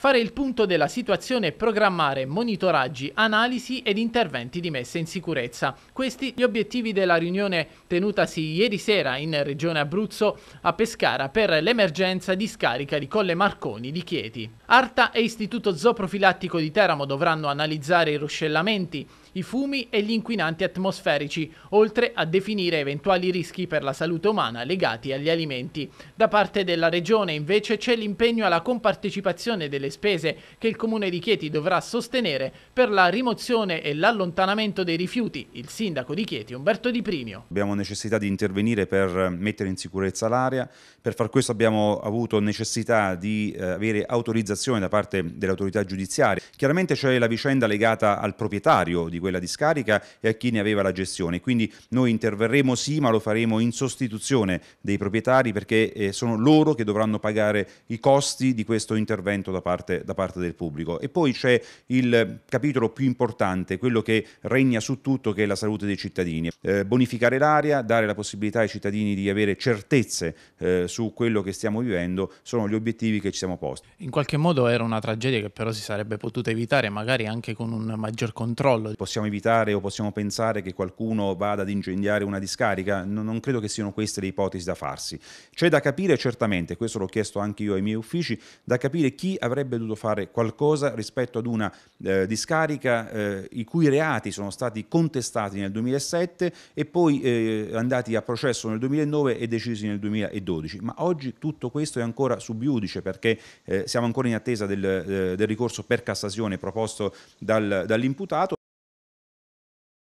fare il punto della situazione e programmare monitoraggi, analisi ed interventi di messa in sicurezza. Questi gli obiettivi della riunione tenutasi ieri sera in Regione Abruzzo a Pescara per l'emergenza di scarica di Colle Marconi di Chieti. Arta e Istituto Zooprofilattico di Teramo dovranno analizzare i ruscellamenti, i fumi e gli inquinanti atmosferici, oltre a definire eventuali rischi per la salute umana legati agli alimenti. Da parte della Regione invece c'è l'impegno alla compartecipazione delle spese che il Comune di Chieti dovrà sostenere per la rimozione e l'allontanamento dei rifiuti. Il sindaco di Chieti, Umberto Di Primio. Abbiamo necessità di intervenire per eh, mettere in sicurezza l'area, per far questo abbiamo avuto necessità di eh, avere autorizzazione da parte dell'autorità giudiziaria. Chiaramente c'è la vicenda legata al proprietario di quella discarica e a chi ne aveva la gestione. Quindi noi interverremo sì, ma lo faremo in sostituzione dei proprietari perché eh, sono loro che dovranno pagare i costi di questo intervento da parte, da parte del pubblico. E poi c'è il capitolo più importante, quello che regna su tutto, che è la salute dei cittadini. Eh, bonificare l'aria, dare la possibilità ai cittadini di avere certezze eh, su quello che stiamo vivendo, sono gli obiettivi che ci siamo posti. In qualche modo era una tragedia che però si sarebbe potuta evitare magari anche con un maggior controllo. Possiamo possiamo evitare o possiamo pensare che qualcuno vada ad incendiare una discarica? No, non credo che siano queste le ipotesi da farsi. C'è da capire certamente, questo l'ho chiesto anche io ai miei uffici, da capire chi avrebbe dovuto fare qualcosa rispetto ad una eh, discarica eh, i cui reati sono stati contestati nel 2007 e poi eh, andati a processo nel 2009 e decisi nel 2012. Ma oggi tutto questo è ancora subiudice iudice perché eh, siamo ancora in attesa del, eh, del ricorso per Cassazione proposto dal, dall'imputato.